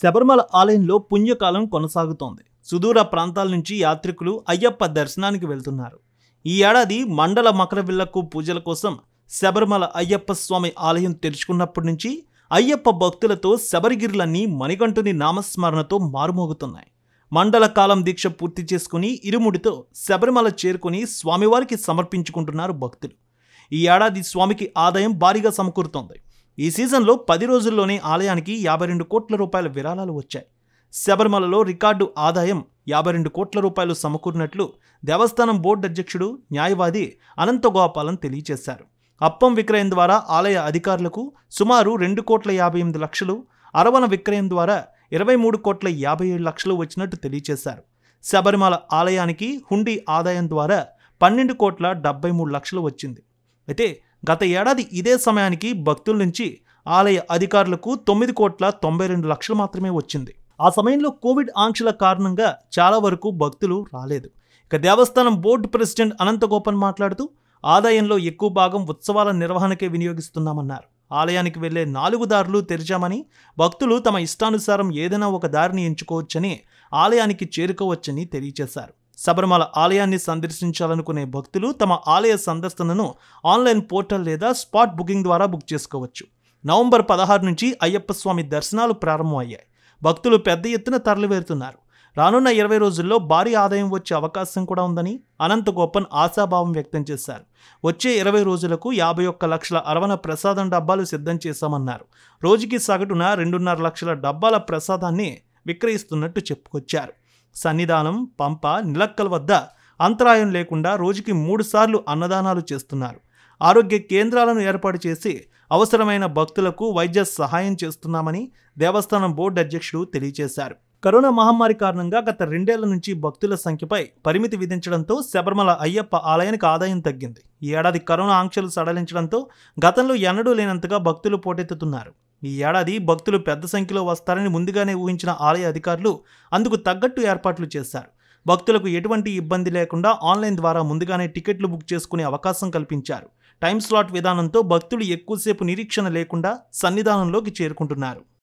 శబరిమల ఆలయంలో పుణ్యకాలం కొనసాగుతోంది సుదూర ప్రాంతాల నుంచి యాత్రికులు అయ్యప్ప దర్శనానికి వెళ్తున్నారు ఈ ఏడాది మండల మకరవిల్లకు పూజల కోసం శబరిమల అయ్యప్ప స్వామి ఆలయం తెరుచుకున్నప్పటి నుంచి అయ్యప్ప భక్తులతో శబరిగిరులన్నీ మణిగంటుని నామస్మరణతో మారుమోగుతున్నాయి మండల కాలం దీక్ష పూర్తి చేసుకుని ఇరుముడితో శబరిమల చేరుకుని స్వామివారికి సమర్పించుకుంటున్నారు భక్తులు ఈ ఏడాది స్వామికి ఆదాయం భారీగా సమకూరుతోంది ఈ సీజన్లో పది రోజుల్లోనే ఆలయానికి యాభై రెండు కోట్ల రూపాయల విరాళాలు వచ్చాయి శబరిమలలో రికార్డు ఆదాయం యాభై రెండు కోట్ల రూపాయలు సమకూరినట్లు దేవస్థానం బోర్డు అధ్యక్షుడు న్యాయవాది అనంతగోపాలన్ తెలియజేశారు అప్పం విక్రయం ద్వారా ఆలయ అధికారులకు సుమారు రెండు కోట్ల యాభై ఎనిమిది లక్షలు అరవణ విక్రయం ద్వారా ఇరవై మూడు కోట్ల యాభై ఏడు లక్షలు వచ్చినట్టు తెలియజేశారు శబరిమల ఆలయానికి హుండీ ఆదాయం ద్వారా పన్నెండు కోట్ల డెబ్బై మూడు లక్షలు వచ్చింది అయితే గత ఏడాది ఇదే సమయానికి భక్తుల నుంచి ఆలయ అధికారులకు తొమ్మిది కోట్ల తొంభై రెండు లక్షలు మాత్రమే వచ్చింది ఆ సమయంలో కోవిడ్ ఆంక్షల కారణంగా చాలా వరకు భక్తులు రాలేదు ఇక దేవస్థానం బోర్డు ప్రెసిడెంట్ అనంతగోపన్ మాట్లాడుతూ ఆదాయంలో ఎక్కువ భాగం ఉత్సవాల నిర్వహణకే వినియోగిస్తున్నామన్నారు ఆలయానికి వెళ్లే నాలుగు దారులు తెరిచామని భక్తులు తమ ఇష్టానుసారం ఏదైనా ఒక దారిని ఎంచుకోవచ్చని ఆలయానికి చేరుకోవచ్చని తెలియజేశారు శబరిమల ఆలయాన్ని సందర్శించాలనుకునే భక్తులు తమ ఆలయ సందర్శనను ఆన్లైన్ పోర్టల్ లేదా స్పాట్ బుకింగ్ ద్వారా బుక్ చేసుకోవచ్చు నవంబర్ పదహారు నుంచి అయ్యప్ప స్వామి దర్శనాలు ప్రారంభమయ్యాయి భక్తులు పెద్ద ఎత్తున తరలివేరుతున్నారు రానున్న ఇరవై రోజుల్లో భారీ ఆదాయం వచ్చే అవకాశం కూడా ఉందని అనంత గోపన్ ఆశాభావం వ్యక్తం చేశారు వచ్చే ఇరవై రోజులకు యాభై ఒక్క లక్షల అరవన ప్రసాదం డబ్బాలు సిద్ధం చేశామన్నారు రోజుకి సగటున రెండున్నర లక్షల డబ్బాల ప్రసాదాన్ని విక్రయిస్తున్నట్టు చెప్పుకొచ్చారు సన్నిధానం పంప నిలక్కల వద్ద అంతరాయం లేకుండా రోజుకి మూడుసార్లు అన్నదానాలు చేస్తున్నారు ఆరోగ్య కేంద్రాలను ఏర్పాటు చేసి అవసరమైన భక్తులకు వైద్య సహాయం చేస్తున్నామని దేవస్థానం బోర్డు అధ్యక్షుడు తెలియజేశారు కరోనా మహమ్మారి కారణంగా గత రెండేళ్ల నుంచి భక్తుల సంఖ్యపై పరిమితి విధించడంతో శబరిమల అయ్యప్ప ఆలయానికి ఆదాయం తగ్గింది ఈ ఏడాది కరోనా ఆంక్షలు సడలించడంతో గతంలో ఎన్నడూ లేనంతగా భక్తులు పోటెత్తుతున్నారు ఈ ఏడాది భక్తులు పెద్ద సంఖ్యలో వస్తారని ముందుగానే ఊహించిన ఆలయ అధికారులు అందుకు తగ్గట్టు ఏర్పాట్లు చేశారు భక్తులకు ఎటువంటి ఇబ్బంది లేకుండా ఆన్లైన్ ద్వారా ముందుగానే టికెట్లు బుక్ చేసుకునే అవకాశం కల్పించారు టైం స్లాట్ విధానంతో భక్తులు ఎక్కువసేపు నిరీక్షణ లేకుండా సన్నిధానంలోకి చేరుకుంటున్నారు